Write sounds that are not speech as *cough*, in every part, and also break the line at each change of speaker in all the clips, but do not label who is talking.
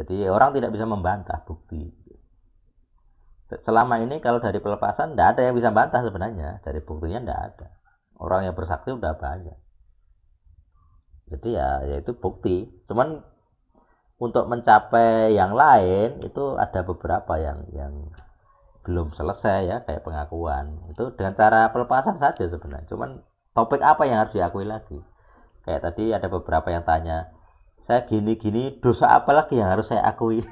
Jadi orang tidak bisa membantah bukti. Selama ini kalau dari pelepasan tidak ada yang bisa bantah sebenarnya. Dari buktinya tidak ada. Orang yang bersaksi sudah banyak. Jadi ya yaitu bukti. Cuman untuk mencapai yang lain itu ada beberapa yang yang belum selesai ya kayak pengakuan itu dengan cara pelepasan saja sebenarnya cuman topik apa yang harus diakui lagi kayak tadi ada beberapa yang tanya saya gini-gini dosa apa lagi yang harus saya akui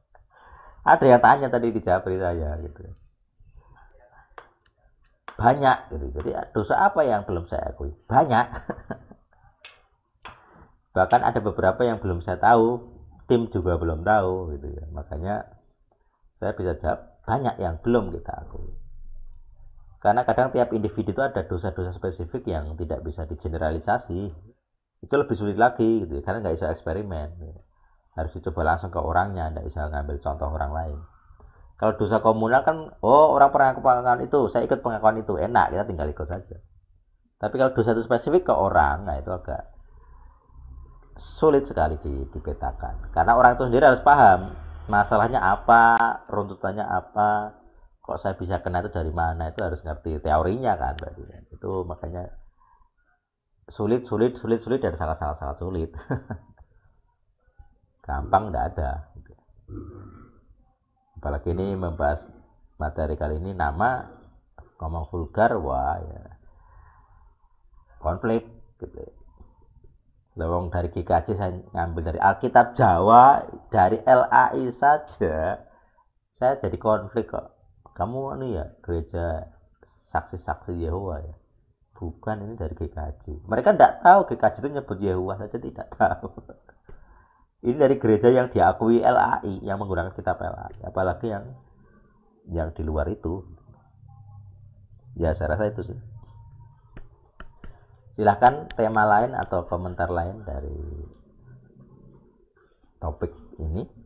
*laughs* ada yang tanya tadi di Jabri saya gitu banyak gitu jadi dosa apa yang belum saya akui banyak *laughs* bahkan ada beberapa yang belum saya tahu tim juga belum tahu gitu ya makanya saya bisa jawab banyak yang belum kita akui karena kadang tiap individu itu ada dosa-dosa spesifik yang tidak bisa digeneralisasi itu lebih sulit lagi gitu ya, karena nggak bisa eksperimen gitu. harus dicoba langsung ke orangnya nggak bisa ngambil contoh orang lain kalau dosa komunal kan oh orang pernah pengakuan itu saya ikut pengakuan itu enak kita tinggal ikut saja tapi kalau dosa itu spesifik ke orang nah itu agak sulit sekali dipetakan karena orang itu sendiri harus paham masalahnya apa runtutannya apa kok saya bisa kena itu dari mana itu harus ngerti teorinya kan berarti itu makanya sulit sulit sulit sulit dan sangat sangat sangat sulit *laughs* gampang tidak ada apalagi ini membahas materi kali ini nama ngomong vulgar wah ya konflik gitu Lewong dari GKJ saya ngambil dari Alkitab Jawa dari LAI saja saya jadi konflik kok kamu ini anu ya gereja saksi-saksi Yehova ya bukan ini dari GKJ mereka tidak tahu GKJ itu nyebut Yahweh saja tidak tahu *laughs* ini dari gereja yang diakui LAI yang menggunakan kitab LAI apalagi yang yang di luar itu ya saya rasa itu sih silahkan tema lain atau komentar lain dari topik ini